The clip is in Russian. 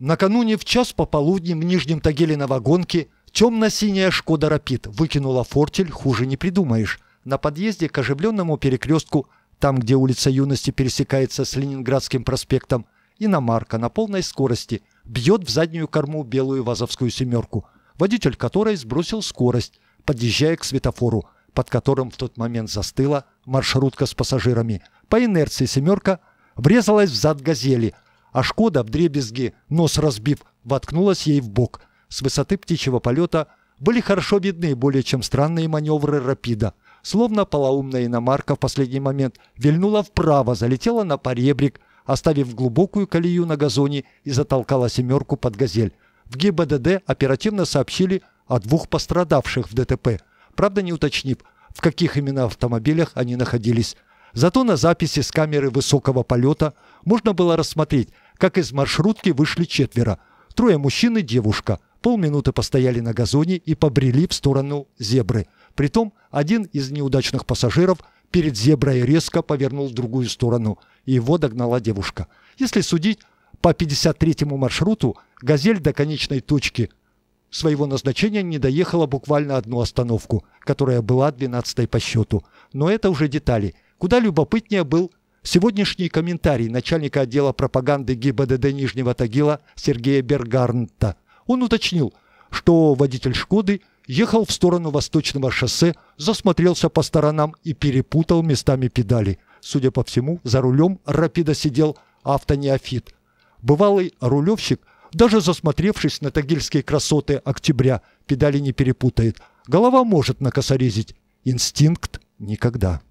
Накануне в час пополудни в Нижнем Тагиле на вагонке темно-синяя «Шкода Рапид» выкинула фортель, хуже не придумаешь. На подъезде к оживленному перекрестку, там, где улица Юности пересекается с Ленинградским проспектом, иномарка на полной скорости бьет в заднюю корму белую вазовскую «семерку», водитель которой сбросил скорость, подъезжая к светофору, под которым в тот момент застыла маршрутка с пассажирами. По инерции «семерка» врезалась в зад «Газели», а «Шкода» в дребезги, нос разбив, воткнулась ей в бок. С высоты птичьего полета были хорошо видны более чем странные маневры «Рапида». Словно полоумная иномарка в последний момент вильнула вправо, залетела на паребрик, оставив глубокую колею на газоне и затолкала «семерку» под «Газель». В ГИБДД оперативно сообщили о двух пострадавших в ДТП, правда не уточнив, в каких именно автомобилях они находились. Зато на записи с камеры высокого полета можно было рассмотреть, как из маршрутки вышли четверо. Трое мужчин и девушка. Полминуты постояли на газоне и побрели в сторону зебры. Притом один из неудачных пассажиров перед зеброй резко повернул в другую сторону, и его догнала девушка. Если судить по 53-му маршруту, «Газель» до конечной точки своего назначения не доехала буквально одну остановку, которая была 12-й по счету. Но это уже детали. Куда любопытнее был Сегодняшний комментарий начальника отдела пропаганды ГИБДД Нижнего Тагила Сергея Бергарнта. Он уточнил, что водитель «Шкоды» ехал в сторону Восточного шоссе, засмотрелся по сторонам и перепутал местами педали. Судя по всему, за рулем рапида сидел автонеофит. Бывалый рулевщик, даже засмотревшись на тагильские красоты октября, педали не перепутает. Голова может накосорезить, инстинкт никогда.